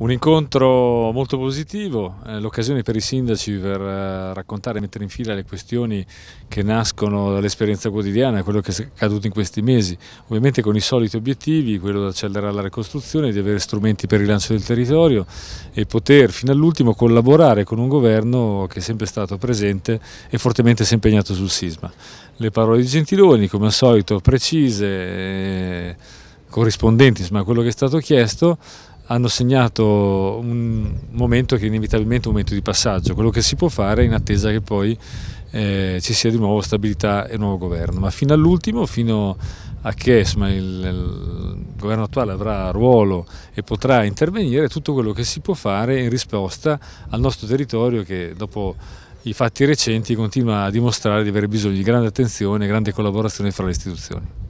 Un incontro molto positivo, eh, l'occasione per i sindaci per eh, raccontare e mettere in fila le questioni che nascono dall'esperienza quotidiana, quello che è accaduto in questi mesi, ovviamente con i soliti obiettivi, quello di accelerare la ricostruzione, di avere strumenti per il rilancio del territorio e poter fino all'ultimo collaborare con un governo che è sempre stato presente e fortemente si è impegnato sul sisma. Le parole di Gentiloni, come al solito, precise, eh, corrispondenti a quello che è stato chiesto, hanno segnato un momento che è inevitabilmente un momento di passaggio, quello che si può fare in attesa che poi eh, ci sia di nuovo stabilità e nuovo governo, ma fino all'ultimo, fino a che insomma, il, il, governo attuale avrà ruolo e potrà intervenire, tutto quello che si può fare in risposta al nostro territorio che dopo i fatti recenti continua a dimostrare di avere bisogno di grande attenzione e grande collaborazione fra le istituzioni.